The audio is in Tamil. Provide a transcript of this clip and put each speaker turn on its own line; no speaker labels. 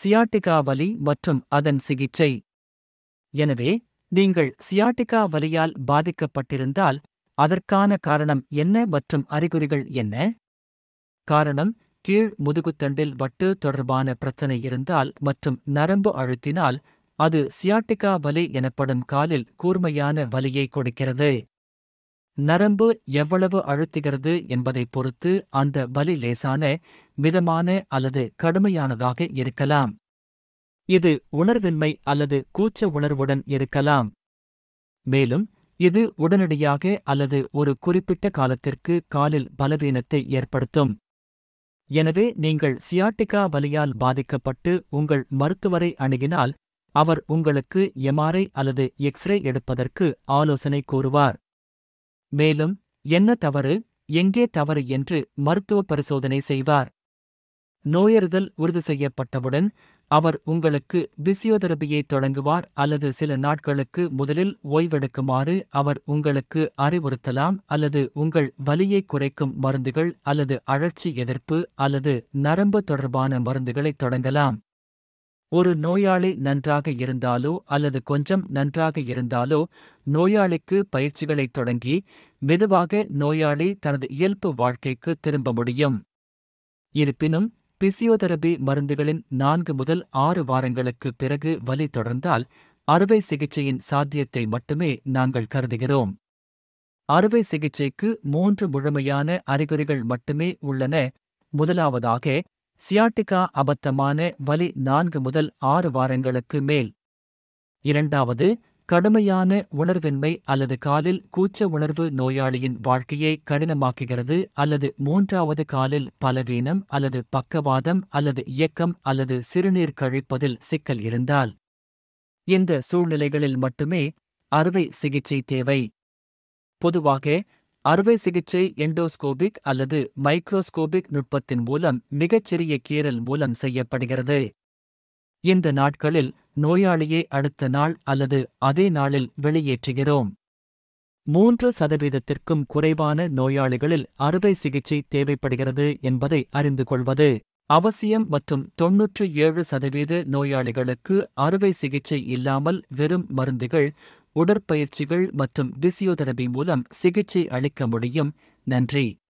சியாட்டிகா வலி மற்றும் அதன் சிகிச்சை எனவே நீங்கள் சியாட்டிகா வலியால் பாதிக்கப்பட்டிருந்தால் அதற்கான காரணம் என்ன மற்றும் அறிகுறிகள் என்ன காரணம் கீழ் முதுகுத்தண்டில் வட்டு தொடர்பான பிரச்சனை இருந்தால் மற்றும் நரம்பு அழுத்தினால் அது சியாட்டிகா வலி எனப்படும் காலில் கூர்மையான வலியை கொடுக்கிறது நரம்பு எவ்வளவு அழுத்துகிறது என்பதை பொறுத்து அந்த வலி லேசான மிதமான அல்லது கடுமையானதாக இருக்கலாம் இது உணர்வின்மை அல்லது கூச்ச உணர்வுடன் இருக்கலாம் மேலும் இது உடனடியாக அல்லது ஒரு குறிப்பிட்ட காலத்திற்கு காலில் பலவீனத்தை ஏற்படுத்தும் எனவே நீங்கள் சியாட்டிகா வலியால் பாதிக்கப்பட்டு உங்கள் மருத்துவரை அணுகினால் அவர் உங்களுக்கு எம்ஆர்ஐ அல்லது எக்ஸ்ரே எடுப்பதற்கு ஆலோசனை கூறுவார் மேலும் என்ன தவறு எங்கே தவறு என்று மருத்துவ பரிசோதனை செய்வார் நோயறுதல் உறுதி செய்யப்பட்டவுடன் அவர் உங்களுக்கு பிசியோதெரபியை தொடங்குவார் அல்லது சில நாட்களுக்கு முதலில் ஓய்வெடுக்குமாறு அவர் உங்களுக்கு அறிவுறுத்தலாம் அல்லது உங்கள் வலியை குறைக்கும் மருந்துகள் அல்லது அழற்சி எதிர்ப்பு அல்லது நரம்பு தொடர்பான மருந்துகளை தொடங்கலாம் ஒரு நோயாளி நன்றாக இருந்தாலோ அல்லது கொஞ்சம் நன்றாக இருந்தாலோ நோயாளிக்கு பயிற்சிகளை தொடங்கி மெதுவாக நோயாளி தனது இயல்பு வாழ்க்கைக்கு திரும்ப முடியும் இருப்பினும் பிசியோதெரபி மருந்துகளின் நான்கு முதல் ஆறு வாரங்களுக்கு பிறகு வலி தொடர்ந்தால் அறுவை சிகிச்சையின் சாத்தியத்தை மட்டுமே நாங்கள் கருதுகிறோம் அறுவை சிகிச்சைக்கு மூன்று முழுமையான அறிகுறிகள் மட்டுமே உள்ளன முதலாவதாக சியாட்டிகா அபத்தமான வலி நான்கு முதல் ஆறு வாரங்களுக்கு மேல் இரண்டாவது கடுமையான உணர்வின்மை அல்லது காலில் கூச்ச உணர்வு நோயாளியின் வாழ்க்கையை கடினமாக்குகிறது அல்லது மூன்றாவது காலில் பலவீனம் அல்லது பக்கவாதம் அல்லது இயக்கம் அல்லது சிறுநீர் கழிப்பதில் சிக்கல் இருந்தால் இந்த சூழ்நிலைகளில் மட்டுமே அறுவை சிகிச்சை தேவை பொதுவாக அறுவை சிகிச்சை எண்டோஸ்கோபிக் அல்லது மைக்ரோஸ்கோபிக் நுட்பத்தின் மூலம் மிகச்சிறிய கீறல் மூலம் செய்யப்படுகிறது இந்த நாட்களில் நோயாளியை அடுத்த நாள் அல்லது அதே நாளில் வெளியேற்றுகிறோம் மூன்று சதவீதத்திற்கும் குறைவான நோயாளிகளில் அறுவை சிகிச்சை தேவைப்படுகிறது என்பதை அறிந்து கொள்வது அவசியம் மற்றும் தொன்னூற்று ஏழு சதவீத நோயாளிகளுக்கு அறுவை சிகிச்சை இல்லாமல் வெறும் மருந்துகள் உடற்பயிற்சிகள் மற்றும் பிசியோதெரபி மூலம் சிகிச்சை அளிக்க முடியும் நன்றி